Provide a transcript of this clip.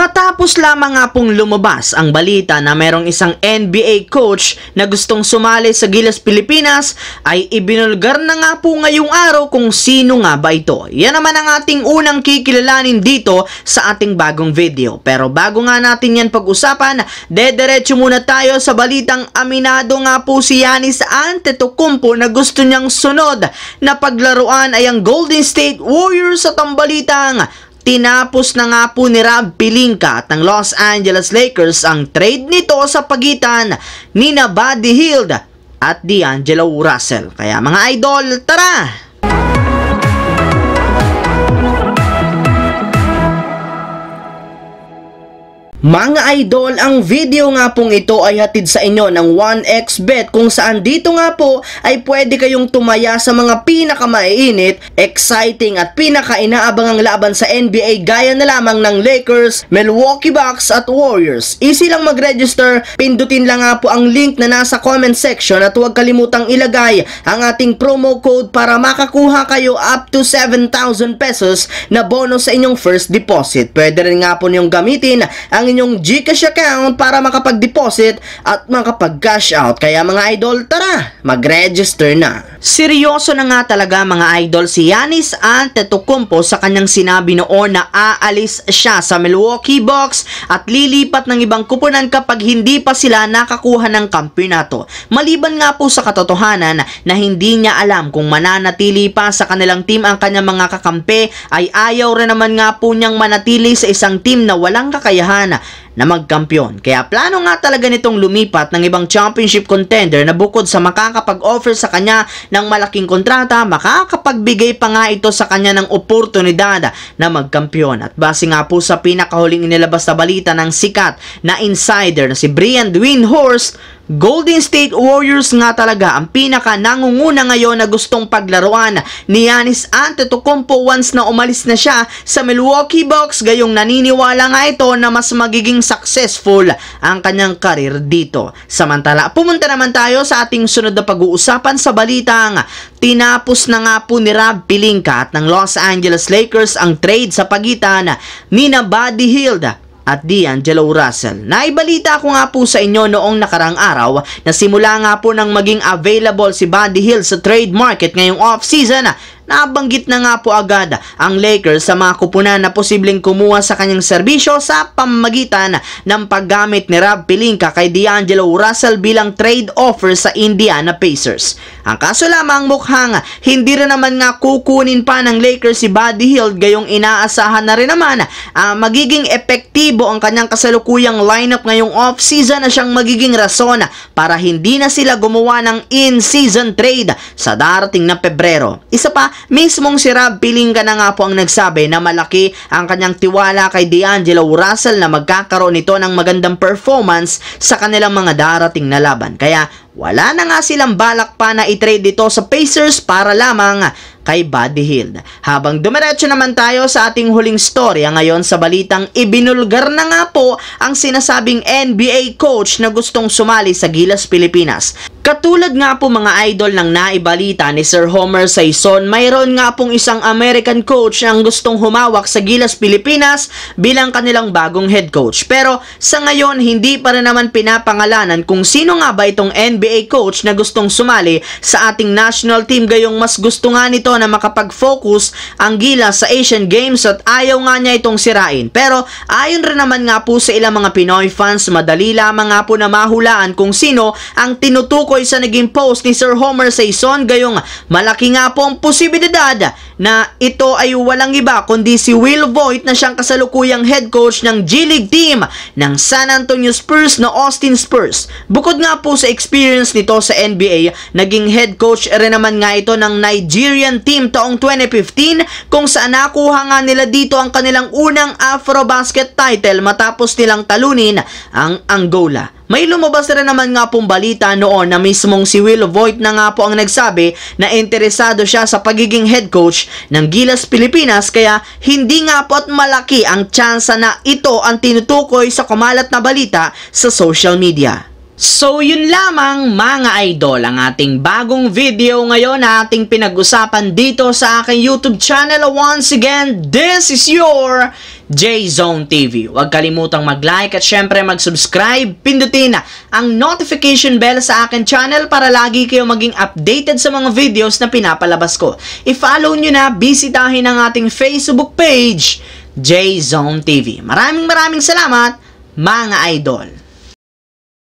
Matapos lamang nga pong lumabas ang balita na mayroong isang NBA coach na gustong sumali sa Gilas Pilipinas ay ibinulgar na nga po ngayong araw kung sino nga ba ito. Yan naman ang ating unang kikilalanin dito sa ating bagong video. Pero bago nga natin yan pag-usapan, dederecho muna tayo sa balitang aminado nga po si Yanis Antetokounmpo na gusto niyang sunod na paglaruan ay ang Golden State Warriors sa tambalitang Tinapos na nga po ni Rob Pelinka at ng Los Angeles Lakers ang trade nito sa pagitan ni Buddy Hield at D'Angelo Russell. Kaya mga idol, tara! Mga idol, ang video nga pong ito ay hatid sa inyo ng 1xbet kung saan dito nga po ay pwede kayong tumaya sa mga pinakamaiinit, exciting at pinakainaabangang laban sa NBA gaya na lamang ng Lakers, Milwaukee Bucks at Warriors. Easy lang mag-register, pindutin lang nga po ang link na nasa comment section at huwag kalimutang ilagay ang ating promo code para makakuha kayo up to 7,000 pesos na bonus sa inyong first deposit. Pwede rin nga po niyong gamitin ang inyong Gcash account para makapag-deposit at makapag-cash out. Kaya mga idol, tara, mag-register na! Seryoso na nga talaga mga idol si Yanis Antetokounmpo sa kanyang sinabi noon na aalis siya sa Milwaukee Bucks at lilipat ng ibang kupunan kapag hindi pa sila nakakuha ng kampiyonato. Maliban nga po sa katotohanan na hindi niya alam kung mananatili pa sa kanilang team ang kanyang mga kakampi ay ayaw rin naman nga po niyang manatili sa isang team na walang kakayahan na magkampiyon. Kaya plano nga talaga nitong lumipat ng ibang championship contender na bukod sa makakapag-offer sa kanya ng malaking kontrata, makakapagbigay pa nga ito sa kanya ng oportunidad na magkampiyon. At base nga po sa pinakahuling inilabas na balita ng sikat na insider na si Brian Dwayne Golden State Warriors nga talaga ang pinaka nangunguna ngayon na gustong paglaruan ni Giannis Antetokounmpo once na umalis na siya sa Milwaukee Bucks gayong naniniwala nga ito na mas magiging naging successful ang kanyang karir dito. Samantala, pumunta naman tayo sa ating sunod na pag-uusapan sa balitang tinapos na nga po ni Rob Pilinka at ng Los Angeles Lakers ang trade sa pagitan ni na Buddy Hield at D'Angelo Russell. Naibalita ko nga po sa inyo noong nakarang araw na simula nga po nang maging available si Buddy Hill sa trade market ngayong off-season Nabanggit na nga po agad ang Lakers sa mga kupunan na posibleng kumuha sa kanyang serbisyo sa pamamagitan ng paggamit ni Rob Pelinka kay D'Angelo Russell bilang trade offer sa Indiana Pacers. Ang kaso lamang mukhang hindi rin naman nga kukunin pa ng Lakers si Buddy Hield gayong inaasahan na rin naman uh, magiging epektibo ang kanyang kasalukuyang lineup ngayong offseason na siyang magiging rason para hindi na sila gumawa ng in-season trade sa darating na Pebrero. Isa pa, Mismong si Rob Pilinga na nga po ang nagsabi na malaki ang kanyang tiwala kay D'Angelo Russell na magkakaroon ito ng magandang performance sa kanilang mga darating na laban. Kaya wala na nga silang balak pa na itrade dito sa Pacers para lamang kay Buddy Hield. Habang dumiretso naman tayo sa ating huling storya ngayon sa balitang ibinulgar na nga po ang sinasabing NBA coach na gustong sumali sa Gilas Pilipinas. Katulad nga po mga idol ng naibalita ni Sir Homer Saison, mayroon nga pong isang American coach ang gustong humawak sa Gilas Pilipinas bilang kanilang bagong head coach. Pero sa ngayon, hindi pa rin naman pinapangalanan kung sino nga ba itong NBA coach na gustong sumali sa ating national team gayong mas gusto nga nito na makapag-focus ang gila sa Asian Games at ayaw nga niya itong sirain. Pero ayon rin naman nga po sa ilang mga Pinoy fans, madali lamang nga po na mahulaan kung sino ang tinutukoy sa naging post ni Sir Homer Saison gayong malaki nga po ang posibilidad na ito ay walang iba kundi si Will Voight na siyang kasalukuyang head coach ng G-League team ng San Antonio Spurs na Austin Spurs. Bukod nga po sa experience nito sa NBA, naging head coach rin naman nga ito ng Nigerian team taong 2015 kung saan nakuha nga nila dito ang kanilang unang Afro Basket title matapos nilang talunin ang Angola. May lumabas na naman nga pong balita noon na mismong si Will Voigt na nga po ang nagsabi na interesado siya sa pagiging head coach ng Gilas Pilipinas kaya hindi nga po at malaki ang tsansa na ito ang tinutukoy sa kumalat na balita sa social media. So yun lamang mga idol ang ating bagong video ngayon na ating pinag-usapan dito sa aking YouTube channel. Once again, this is your J-Zone TV. Huwag kalimutang mag-like at syempre mag-subscribe. Pindutin na ang notification bell sa aking channel para lagi kayo maging updated sa mga videos na pinapalabas ko. I-follow nyo na, bisitahin ang ating Facebook page, J-Zone TV. Maraming maraming salamat mga idol.